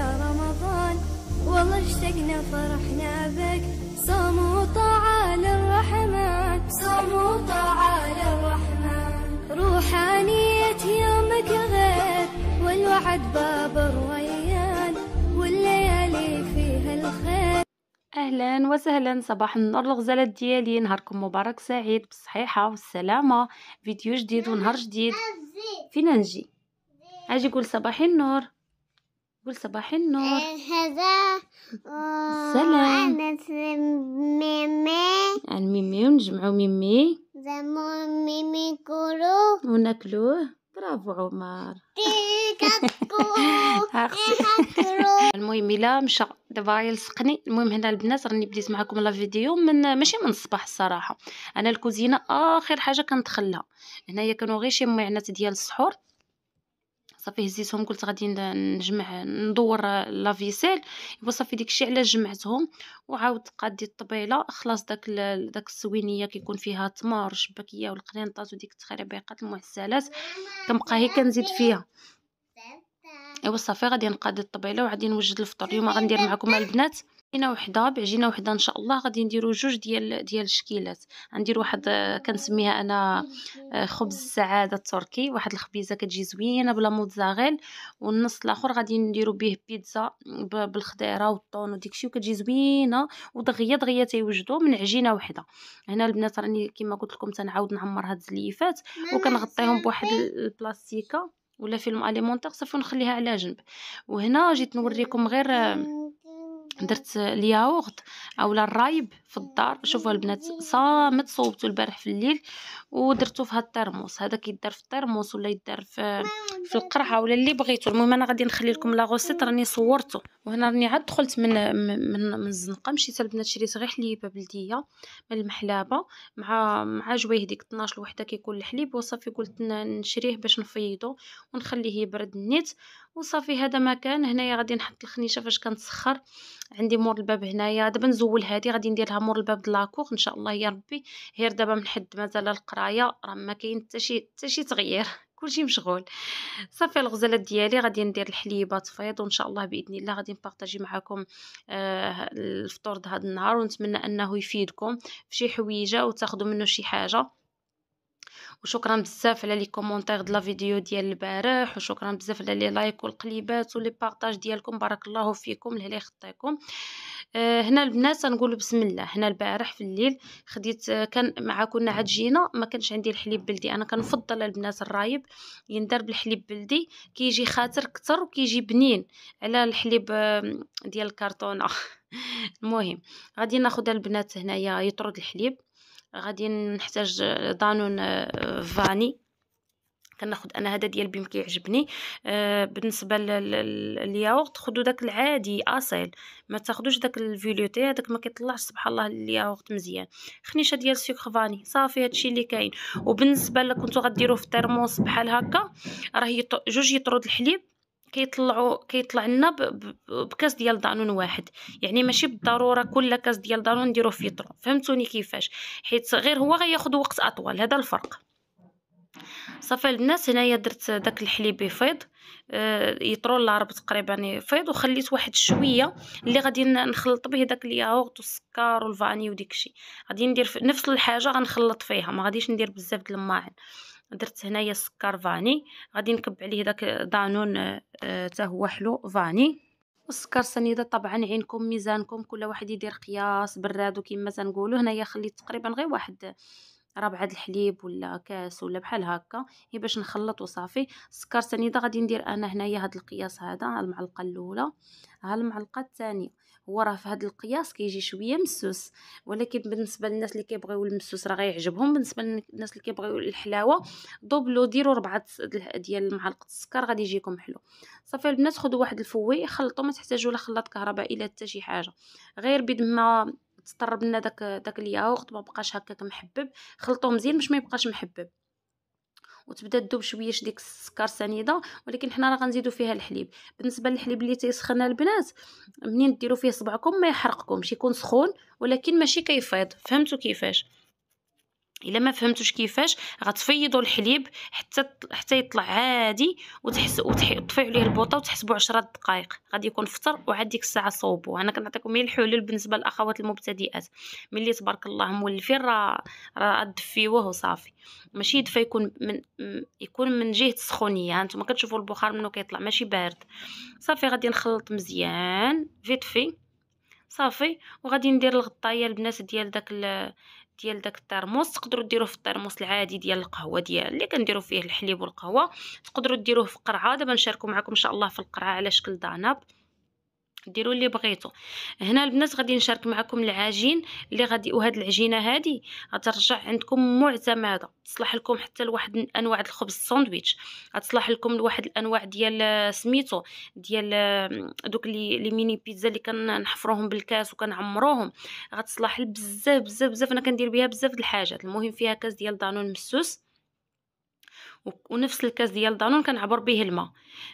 رمضان والله اشتقنا فرحنا بك صوم وطاعة للرحمن صوم وطاعة للرحمن روحانية يومك غير والوعد باب الريان والليالي فيها الخير اهلا وسهلا صباح النور الغزاله ديالي نهاركم مبارك سعيد بالصحيحه والسلامه فيديو جديد ونهار جديد فين نجي اجي قول صباح النور قول صباح النور آه، هذا آه، سلام ميمي عن ميمي ونجمعو ميمي زعما ميمي كولو وناكلوه برافو عمر المهم الا مشى دابا يلصقني المهم هنا البنات راني بديت معكم لا فيديو من ماشي من الصباح الصراحه انا الكوزينه اخر حاجه كندخلها هنايا كانوا غير شي معنات ديال السحور صافي هزيتهم قلت غادي نجمع ندور لافيسيل ايوا صافي داكشي علاش جمعتهم وعاود قادي الطبيله خلاص داك داك السوينيه كيكون فيها تمر الشباكيه والقرينطات وديك التخربيقات المعسلات كنبقى هي كنزيد فيها ايوا صافي غادي نقادي الطبيله وغادي نوجد الفطور اليوم غندير معكم البنات عجينة وحده بعجينه وحده ان شاء الله غادي نديرو جوج ديال ديال الشكيلات غندير واحد كنسميها انا آه، خبز السعاده التركي واحد الخبيزه كتجي زوينه بلا موتزاريل والنص الاخر غادي نديرو به بيتزا بالخضيره والطون وديكشي وكتجي زوينه ودغيه دغيه تيوجدو من عجينه وحده هنا البنات راني كما قلت لكم تنعاود نعمر هاد الزليفات وكنغطيهم بواحد البلاستيكه ولا فيلم اليمونتيغ صافي ونخليها على جنب وهنا جيت نوريكم غير آه، درت الياغورت اولا الرايب في الدار شوفوا البنات صامت صوبتو البارح في الليل ودرتو في هاد الترموس هذا كيدار في الترموس ولا يدار في في القرعه ولا اللي بغيتو المهم انا غادي نخلي لكم لا غوسيت راني صورته وهنا راني عاد دخلت من من من الزنقه مشيت البنات شريت غير حليبه بلديه من المحلابه مع مع جويه ديك 12 الوحده كيكون الحليب وصافي قلت نشريه باش نفيضو ونخليه يبرد نيت وصافي هذا مكان هنايا غادي نحط الخنيشه فاش كنسخر عندي مور الباب هنايا دابا نزول هذه غادي نديرها مور الباب دلاكوغ ان شاء الله يا ربي غير دابا من حد مازال القرايه راه ما كاين حتى شي حتى شي تغيير كلشي مشغول صافي الغزالات ديالي غادي ندير الحليبه تفيض وان شاء الله باذن الله غادي نبارطاجي معكم آه الفطور هذا النهار ونتمنى انه يفيدكم في شي حويجه وتاخذوا منه شي حاجه وشكرا بزاف على لي كومونتير ديال لا فيديو ديال البارح وشكرا بزاف على لي لايك والقليبات ولي بارطاج ديالكم بارك الله فيكم لهلا يخطيكم آه، هنا البنات نقول بسم الله هنا البارح في الليل خديت آه، كان مع كنا عاد جينا ما كانش عندي الحليب بلدي انا كنفضل البنات الرايب يندار بالحليب بلدي كيجي خاطر كتر وكيجي بنين على الحليب آه، ديال الكرتونه المهم غادي ناخذ البنات هنايا يطرد الحليب غادي نحتاج دانون آه، فاني كناخد انا هذا ديال بيم كيعجبني آه بالنسبه للياغورت خدو داك العادي اصيل ما تاخذوش داك الفيليوتي هذاك ما كيطلعش سبحان الله الياغورت مزيان خنيشه ديال سكر فاني صافي هادشي اللي كاين وبالنسبه لكنتو غديروه في الترموس بحال هكا راه جوج يطرد الحليب كيطلعوا كيطلع لنا بكاس ديال دانون واحد يعني ماشي بالضروره كل كاس ديال دانون نديرو في فهمتوني كيفاش حيت غير هو غياخد وقت اطول هذا الفرق صافي البنات هنايا درت داك الحليب فيض آه يطرو العرب تقريبا فيض وخليت واحد شويه اللي غادي نخلط به داك الياغورت والسكر والفاني وديكشي غادي ندير نفس الحاجه غنخلط فيها ما غاديش ندير بزاف د الماعن درت هنايا السكر فاني غادي نكب عليه داك دانون حتى آه، آه، هو حلو فاني والسكر سنيده طبعا عينكم ميزانكم كل واحد يدير قياس براد كما تنقولوا هنايا خليت تقريبا غير واحد ربعه بعد الحليب ولا كاس ولا بحال هكا هي باش نخلط وصافي السكر ثاني غادي ندير انا هنايا هاد القياس هذا ها المعلقه الاولى ها المعلقه الثانيه هو راه في هاد القياس كيجي شويه مسوس ولكن بالنسبه للناس اللي كيبغيو المسوس راه غيعجبهم بالنسبه للناس اللي كيبغيو الحلاوه دوبلو ديروا ربعه ديال معلقه السكر غادي يجيكم حلو صافي البنات خذوا واحد الفوي خلطوا ما تحتاجوا لا خلاط كهربائي لا حتى شي حاجه غير بيد ما تطرب لنا داك داك الياغورت ما بقاش هكاك محبب خلطوه مزيان باش ما يبقاش محبب وتبدا تذوب شويه ديك السكر سنيده ولكن حنا راه غنزيدو فيها الحليب بالنسبه للحليب اللي تيسخن البنات منين ديروا فيه صبعكم ما يحرقكمش يكون سخون ولكن ماشي كيفيض فهمتوا كيفاش الا ما فهمتوش كيفاش غتفيضوا الحليب حتى حتى يطلع عادي وتحس وتطفيو عليه البوطه وتحسبوا 10 دقائق غادي يكون فطر وعاد ديك الساعه صوبوا انا كنعطيكم غير الحلول بالنسبه للاخوات المبتدئات ملي تبارك الله مولفين راه راه دفيوه وصافي ماشي دفا يكون من يكون من جهه السخونيه انتما كتشوفوا البخار منو كيطلع ماشي بارد صافي غادي نخلط مزيان فيت في صافي وغادي ندير الغطايه البنات ديال داك ديال داك الترموس تقدروا ديروه في الترموس العادي ديال القهوه ديال اللي كنديروا فيه الحليب والقهوه تقدروا ديروه في قرعه دابا نشاركو معكم ان شاء الله في القرعه على شكل داناب ديروا اللي بغيتو هنا البنات غادي نشارك معكم العجين اللي غادي وهاد العجينه هادي غترجع عندكم معتمده تصلح لكم حتى لواحد انواع الخبز الساندويتش غتصلح لكم لواحد الانواع ديال سميتو ديال دوك لي لي ميني بيتزا اللي كنحفروهم بالكاس وكنعمروهم غتصلح بزاف بزاف بزاف انا كندير بها بزاف د الحاجات المهم فيها كاس ديال دانون مسوس ونفس الكاس ديال دانون كنعبر به الماء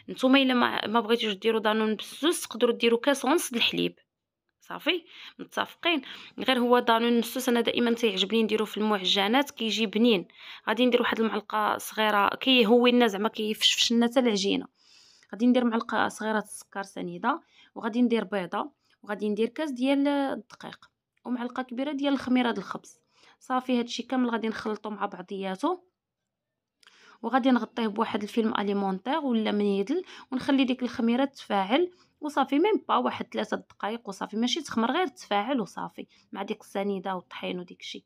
نتوما الا ما بغيتوش ديروا دانون بزوز تقدروا ديروا كاس ونص الحليب صافي متفقين غير هو دانون مسوس انا دائما تيعجبني نديرو في المعجنات كيجي بنين غادي ندير واحد المعلقه صغيره كيهوي لنا زعما كيفشفش لنا حتى العجينه غادي ندير معلقه صغيره السكر سنيده وغادي ندير بيضه وغادي ندير كاس ديال الدقيق ومعلقه كبيره ديال الخميره ديال الخبز صافي هادشي كامل غادي نخلطو مع بعضياتو وغادي نغطيه بواحد الفيلم اليمونتير ولا منيدل ونخلي ديك الخميره تفاعل وصافي ميم با واحد ثلاثة دقائق وصافي ماشي تخمر غير تفاعل وصافي مع ديك السنيده والطحين وديكشي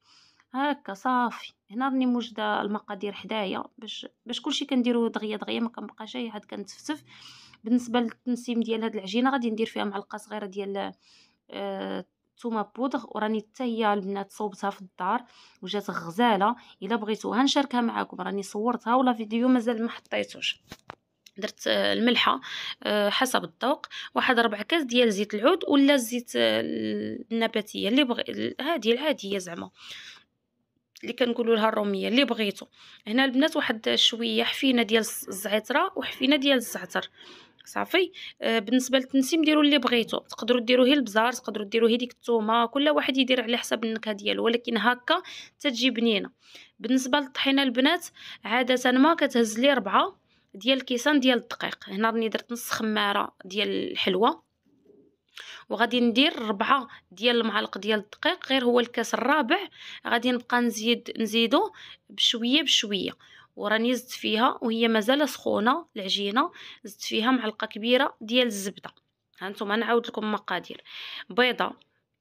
هكا صافي هنا راني موجده المقادير حدايا باش باش كلشي كنديرو دغيا دغيا ما كنبقاش هي عاد كنتفتف بالنسبه للتنسيم ديال هاد العجينه غادي ندير فيها معلقه صغيره ديال آه الثومه بودغ وراني حتى هي البنات صوبتها في الدار وجات غزاله الا بغيتوها نشاركها معكم راني صورتها ولا فيديو مازال ما حطيتوش درت آه، الملحه آه، حسب الذوق واحد ربع كاس ديال زيت العود ولا الزيت آه، النباتيه اللي بغي هذه العاديه زعما اللي كنقولوا لها الروميه اللي بغيتو هنا البنات واحد شويه حفينه ديال الزعتره وحفينه ديال الزعتر صافي آه، بالنسبه للتنسيم ديروا اللي بغيتو تقدروا ديروه البزار تقدروا ديروه ديك الثومه كل واحد يدير على حسب النكهه ديالو ولكن هكا تتجي بنينه بالنسبه للطحينه البنات عاده ما كتهز لي ربعة ديال الكيسان ديال الدقيق هنا راني درت نص خماره ديال الحلوه وغادي ندير ربعة ديال المعلق ديال الدقيق غير هو الكاس الرابع غادي نبقى نزيد نزيدو بشويه بشويه وراني زدت فيها وهي مازال سخونه العجينه زدت فيها معلقه كبيره ديال الزبده هانتوما نعاود لكم المقادير بيضه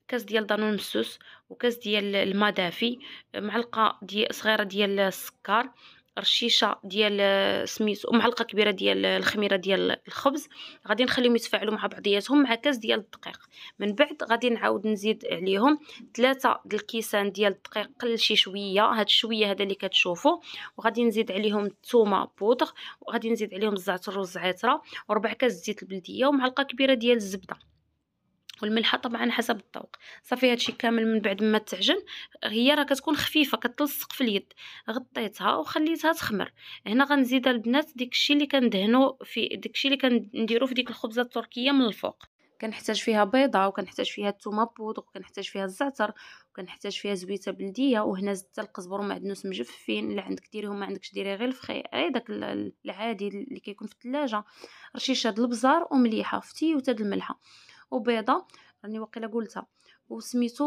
كاس ديال دانون مسوس وكاس ديال الماء دافي معلقه ديال صغيره ديال السكر رشيشه ديال آه، سميتو ومعلقه كبيره ديال آه، الخميره ديال الخبز غادي نخليهم يتفاعلوا مع بعضياتهم مع كاس ديال الدقيق من بعد غادي نعاود نزيد عليهم ثلاثة د الكيسان ديال الدقيق قل شي شويه هاد الشويه هذا اللي كتشوفوا وغادي نزيد عليهم الثومه بودغ وغادي نزيد عليهم الزعتر والزعتره وربع كاس زيت البلديه ومعلقه كبيره ديال الزبده والملحه طبعا حسب الذوق صافي هادشي كامل من بعد ما تعجن هي راه كتكون خفيفه كتلصق في اليد غطيتها وخليتها تخمر هنا غنزيد البنات داكشي اللي كندهنو في داكشي اللي كنديرو في ديك الخبزه التركيه من الفوق كنحتاج فيها بيضه وكنحتاج فيها الثومه بودغ وكنحتاج فيها الزعتر وكنحتاج فيها زويته بلديه وهنا زدت القزبر ومعدنوس مجففين الا عندك ديريهم ما عندكش ديري غير الفخي اي داك العادي اللي كيكون في الثلاجه رشيشه د البزار ومليحه فتي وتد الملحه وبيضه راني واقيلا قلتها وسميتو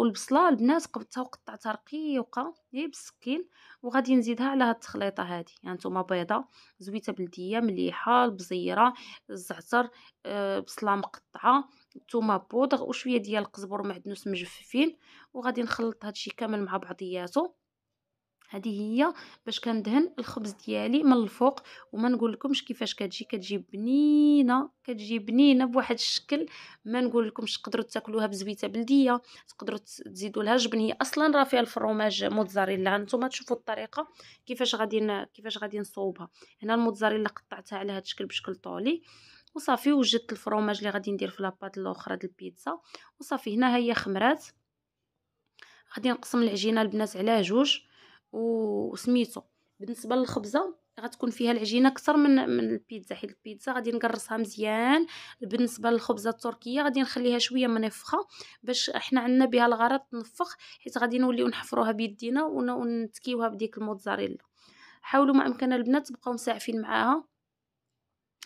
والبصله البنات قبضتها وقطعتها رقيقه غير إيه بالسكين وغادي نزيدها على هاد التخليطه هادي ها يعني نتوما بيضه زويته بلديه مليحه البزيره الزعتر أه بصله مقطعه الثومه بودغ وشويه ديال القزبر ومعدنوس مجففين وغادي نخلط هادشي كامل مع بعضياتو هذه هي باش كندهن الخبز ديالي من الفوق وما نقول لكمش كيفاش كتجي كتجي بنينه كتجي بنينه بواحد الشكل ما نقول لكمش تقدروا تاكلوها بزويته بلديه تقدروا تزيدوا لها جبن هي اصلا راه فيها الفرماج موتزاريلا نتوما تشوفوا الطريقه كيفاش غادي كيفاش غادي نصوبها هنا الموتزاريلا قطعتها على هذا الشكل بشكل طولي وصافي وجدت الفرماج اللي غادي ندير في لاباط الاخرى ديال البيتزا وصافي هنا هي خمرات غادي نقسم العجينه البنات على جوج وسميتو بالنسبه للخبزه غتكون فيها العجينه اكثر من من البيتزا حيت البيتزا غادي نقرصها مزيان بالنسبه للخبزه التركيه غادي نخليها شويه منفخه باش احنا عندنا بها الغرض تنفخ حيت غادي نوليو نحفروها بيدينا ونتكيوها بديك الموتزاريلا حاولوا ما امكن البنات تبقاو مساعفين معاها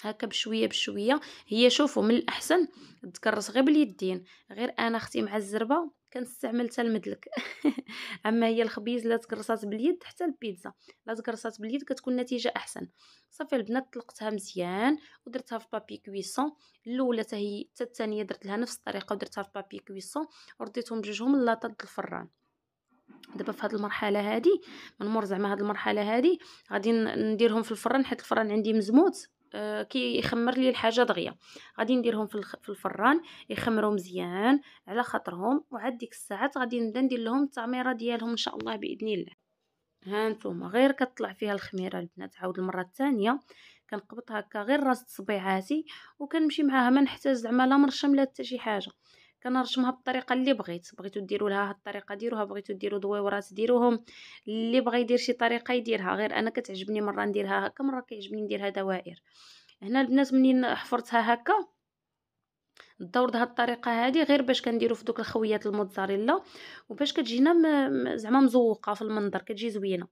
هكا بشويه بشويه هي شوفوا من الاحسن تكرس غير باليدين غير انا اختي مع الزربه كنستعمل حتى المدلك اما هي الخبيز لا تكرصات باليد حتى البيتزا لا تكرصات باليد كتكون النتيجه احسن صافي البنات طلقتها مزيان ودرتها في بابي كويسون الاولى حتى هي حتى الثانيه درت لها نفس الطريقه ودرتها في بابي كويسون ورديتهم بجوجهم لاطه الفران دابا في هاد المرحله هادي من مور زعما هاد المرحله هادي غادي نديرهم في الفران حيت الفران عندي مزموت آه، كيخمر لي الحاجه دغيا غادي نديرهم في الفران يخمروا مزيان على خاطرهم وعاد ديك الساعات غادي نبدا ندير لهم التعميره ديالهم ان شاء الله باذن الله ها نتوما غير كطلع فيها الخميره البنات عاود المره الثانيه كنقبط هكا غير راس صبيعاتي وكنمشي معاها ما نحتاج زعما لا مرشم لا حتى شي حاجه كنرشمها بالطريقه اللي بغيت بغيتو ديروا لها الطريقه ديروها بغيتو ديروا دويورات ديروهم اللي بغى يدير شي طريقه يديرها غير انا كتعجبني مره نديرها هكا مره كيعجبني نديرها دوائر هنا البنات منين حفرتها هكا الدور بهاد الطريقه هذه غير باش كنديرو في دوك الخويات الموتزاريلا وباش كتجينا م... زعما مزوقه في المنظر كتجي زوينه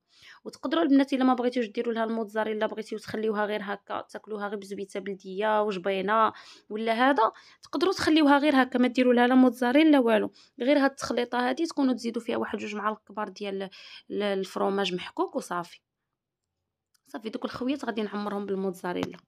وتقدروا البنات الا ما بغيتوش ديروا لها الموتزاريلا بغيتيو تخليوها غير هكا تاكلوها غير بزبيته بلديه وجبينه ولا هذا تقدروا تخليوها غير هكا ما ديروا لها لا موتزاريلا والو غير هاد التخليطه هذه تكونوا تزيدوا فيها واحد جوج معالق كبار ديال الفروماج محكوك وصافي صافي دوك الخويات غادي نعمرهم بالموتزاريلا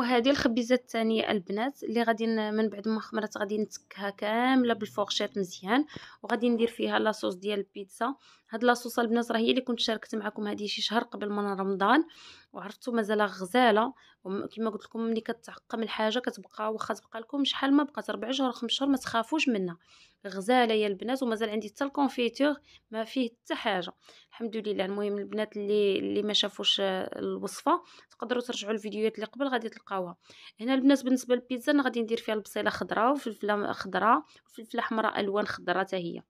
وهذه الخبيزه الثانيه البنات اللي غادي من بعد ما خمرت غادي نتكها كامله بالفورشيط مزيان وغادي ندير فيها لاصوص ديال البيتزا هاد لاصوص البنات راه هي اللي كنت شاركت معكم هذه شي شهر قبل من رمضان وعرفتوا مازال غزاله وكما قلت لكم ملي كتعقم الحاجه كتبقى واخا تبقى لكم شحال ما بقات ربع شهور خمس شهور ما تخافوش منها غزاله يا البنات ومازال عندي حتى الكونفيتور ما فيه حتى حاجه الحمد لله المهم البنات اللي اللي ما شافوش آه، الوصفه تقدروا ترجعوا الفيديوهات اللي قبل غادي تلقاوها هنا البنات بالنسبه للبيتزا انا غادي ندير فيها البصيله خضراء وفلفله خضراء وفلفله حمراء الوان خضراء حتى هي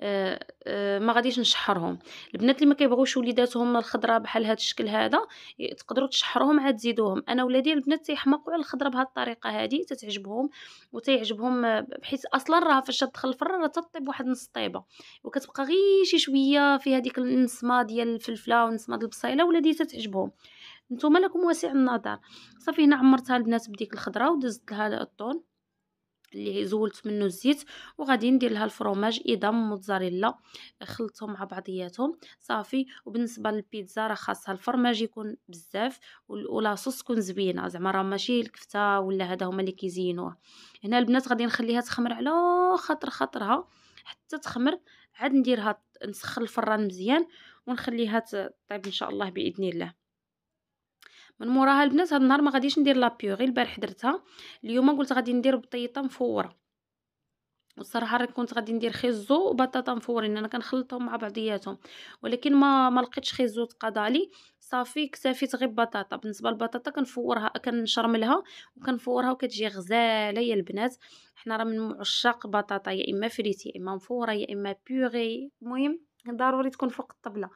آه، آه، ما غاديش نشحرهم البنات اللي ما كيبغوش وليداتهم الخضره بحال هذا الشكل هذا تقدروا تشحروهم عاد تزيدوهم انا ولادي البنات تيحمقوا على الخضره بهذه الطريقه هذه تتعجبهم وتيعجبهم آه، بحيث اصلا راه فاش تدخل الفرن راه تطيب واحد نص طيبه وكتبقى غير شي شويه في هذيك النسمه ديال الفلفله ونسمه البصيله ولادي تتعجبهم نتوما لكم واسع النظر صافي هنا عمرتها البنات بديك الخضره ودزت لها الطون اللي زولت منه الزيت وغادي ندير لها الفروماج اضام موتزاريلا خلطهم مع بعضياتهم صافي وبالنسبه للبيتزا راه خاصها الفرماج يكون بزاف ولاصوص تكون زوينه زعما راه ماشي الكفته ولا هذا هما اللي كيزينوه هنا البنات غادي نخليها تخمر على خاطر خاطرها حتى تخمر عاد نديرها نسخن الفران مزيان ونخليها تطيب ان شاء الله باذن الله من موراها البنات هاد النهار ما غاديش ندير لابيو غير البارح درتها اليوم قلت غادي ندير بطيطه مفوره والصراحه راه كنت غادي ندير خيزو وبطاطا مفورين انا كنخلطهم مع بعضياتهم ولكن ما ما لقيتش خيزو تقاد لي صافي اكتفيت غير بطاطا بالنسبه للبطاطا كنفورها كنشرملها وكنفورها وكتجي غزاله يا البنات حنا راه من عشاق بطاطا يا اما فريت يا اما مفوره يا اما بيغي المهم ضروري تكون فوق الطبله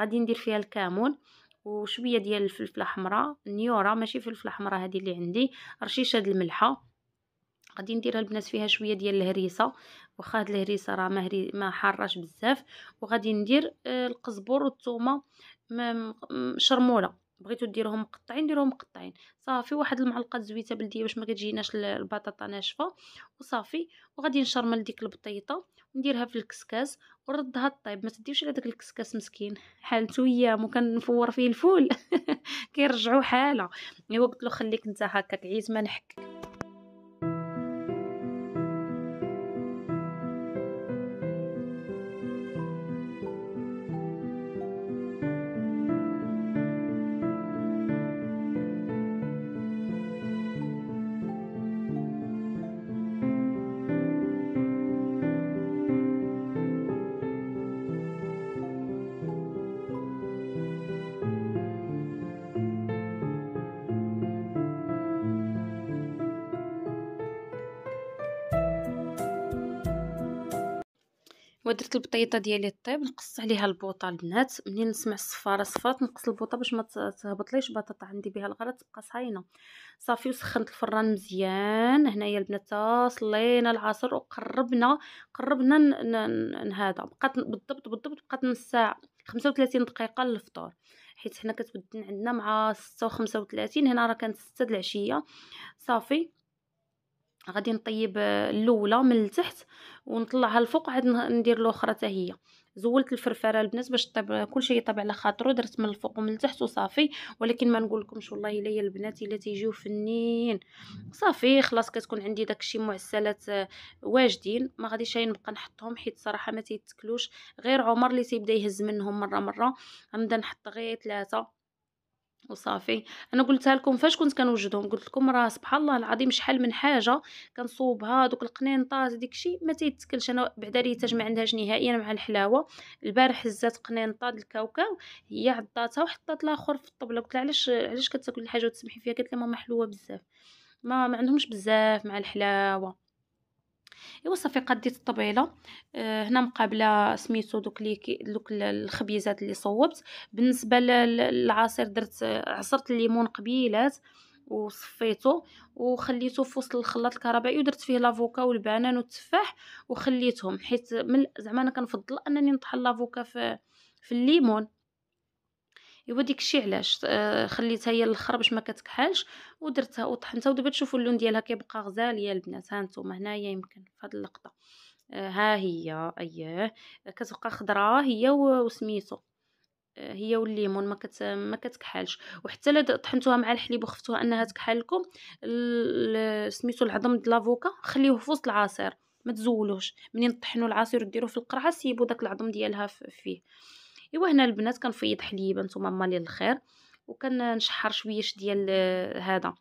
غادي ندير فيها الكمون وشويه ديال الفلفله حمراء نيوره ماشي فلفله حمراء هذه اللي عندي رشيشه د الملحه غادي نديرها البنات فيها شويه ديال الهريسه واخا هاد الهريسه راه ما هري ما حراش بزاف وغادي ندير آه، القزبر والثومه شرموله بغيتو ديروهم مقطعين ديروهم مقطعين صافي واحد المعلقه زويته بلديه باش ما كتجيناش البطاطا ناشفه وصافي وغادي نشرمل ديك البطيطه ونديرها في الكسكاس وردها طيب ما تديوش على داك الكسكاس مسكين حالته ايام وكنفور فيه الفول كيرجعوا حاله ايوا قلت له خليك انت هكاك عيز ما نحكك ودرت البطيطه ديالي طيب نقص عليها البوطه البنات منين نسمع الصفاره صفات نقص البوطه باش ما تهبطليش بطاطا عندي بها الغرض تبقى صاينه صافي وسخنت الفران مزيان هنايا البنات صلينا العصر وقربنا قربنا هذا بقات بالضبط بالضبط بقات نص ساعه 35 دقيقه للفطور حيت حنا كتبدل عندنا مع 6 و 35 هنا راه كانت 6 العشيه صافي غادي نطيب آه، الاولى من التحت ونطلعها الفوق عاد ندير الاخرى حتى هي زولت الفرفره البنات باش طيب كلشي يطيب على خاطرو درت من الفوق ومن التحت وصافي ولكن ما نقول لكمش والله الا البنات الا تيجيو فنين صافي خلاص كتكون عندي داكشي معسلات آه، واجدين ما غاديش نبقى نحطهم حيت صراحه ما تيتكلوش غير عمر اللي تيبدا يهز منهم مره مره غنبدا نحط غير ثلاثه وصافي انا قلتها لكم فاش كنت كنوجدهم قلت لكم راه سبحان الله العظيم شحال من حاجه كنصوبها دوك القنينطات داكشي ما تيتكلش انا بعدا ريتاج تجمع عندهاش نهائيا مع الحلاوه البارح هزات قنينطه الكاوكاو هي عضاتها وحطات لاخر في الطبله قلت لها علاش علاش كتاكل الحاجه وتسمحي فيها قالت لي ماما حلوه بزاف ما ما عندهمش بزاف مع الحلاوه ايوا صافي قديت الطبيله آه هنا مقابله سميتو دوك لي دوك الخبيزات اللي صوبت بالنسبه للعصير درت عصرت الليمون قبيلات وصفيته وخليته في وسط الخلاط الكهربائي ودرت فيه لافوكا والبنان والتفاح وخليتهم حيت من زعما انا كنفضل انني نطحن لافوكا في في الليمون ايوا ديكشي علاش آه، خليتها هي الاخر باش ما كتكحلش ودرتها وطحنتها ودابا تشوفوا اللون ديالها كيبقى يا البنات ها نتوما هنايا يمكن في هذه اللقطه آه، ها هي اييه كتبقى خضراء هي وسميتو آه، هي والليمون ما كت ما كتكحلش وحتى الا طحنتوها مع الحليب وخفتوها انها تكحل لكم سميتو العظم د لافوكا خليوه في وسط العصير ما تزولوش منين طحنوا العصير وديروه في القرعه سيبوا داك العظم ديالها فيه ايوا هنا البنات كنفيض حليب نتوما مالي الخير وكنشحر شويش ديال آه، هذا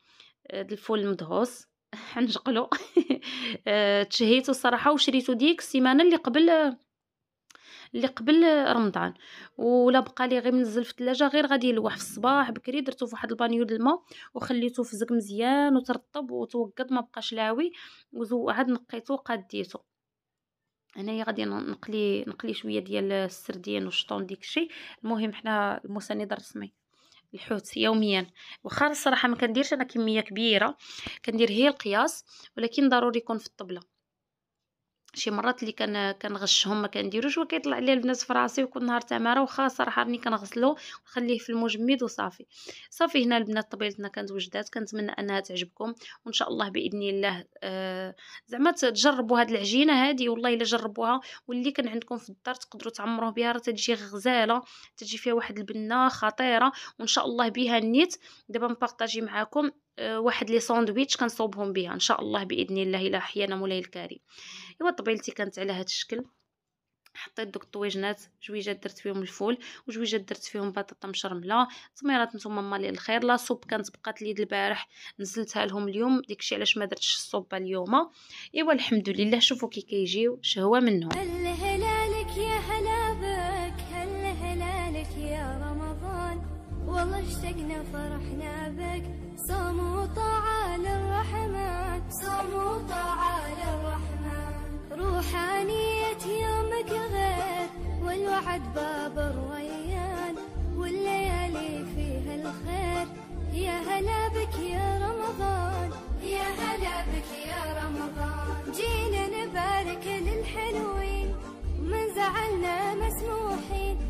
آه، الفول المدهوس حنشقلو آه، تشهيتو الصراحه وشريتو ديك السيمانه اللي قبل اللي قبل رمضان ولا بقى لي غير منزل في الثلاجه غير غادي يلوح في الصباح بكري درتو في واحد البانيو د الماء وخليته فزق مزيان وترطب وتوقد ما بقاش لاوي وعاد نقيته وقديته هنايا غادي نقلي نقلي شويه ديال السردين والشطون الشيء المهم حنا المسند الرسمي الحوت يوميا واخا الصراحه ما كنديرش انا كميه كبيره كندير هي القياس ولكن ضروري يكون في الطبله شي مرات اللي كان كنغشهم ما كنديروش وكيطلع لي البنات في راسي وكل نهار تماره وخا صراحه راني كنغسلو ونخليه في المجمد وصافي صافي هنا البنات طبيلتنا كانت وجدات كنتمنى انها تعجبكم وان شاء الله باذن الله آه زعما تجربوا هاد العجينه هادي والله الا جربوها واللي كان عندكم في الدار تقدروا تعمروه بها راه تجي غزاله تجي فيها واحد البنه خطيره وان شاء الله بها نيت دابا نبارطاجي معاكم واحد لي ساندويتش كنصوبهم بها ان شاء الله باذن الله الا حيانا مولاي الكريم ايوا طبيلتي كانت على هذا الشكل حطيت دوك الطويجنات جويجات درت فيهم الفول وجويجات درت فيهم بطاطا مشرمله تميرات نتوما مالي الخير لا صوب كانت بقات لي البارح نزلتها لهم اليوم داكشي علاش ما درتش الصوبه اليوم ايوا الحمد لله شوفوا كي كيجيو شهوه منهم يا هلا والله اشتقنا فرحنا بك صوم وطاعة للرحمن صوم وطاعة للرحمن روحانية يومك غير والوعد باب الريان والليالي فيها الخير يا هلا بك يا رمضان يا هلا بك يا رمضان جينا نبارك للحلوين من زعلنا مسموحين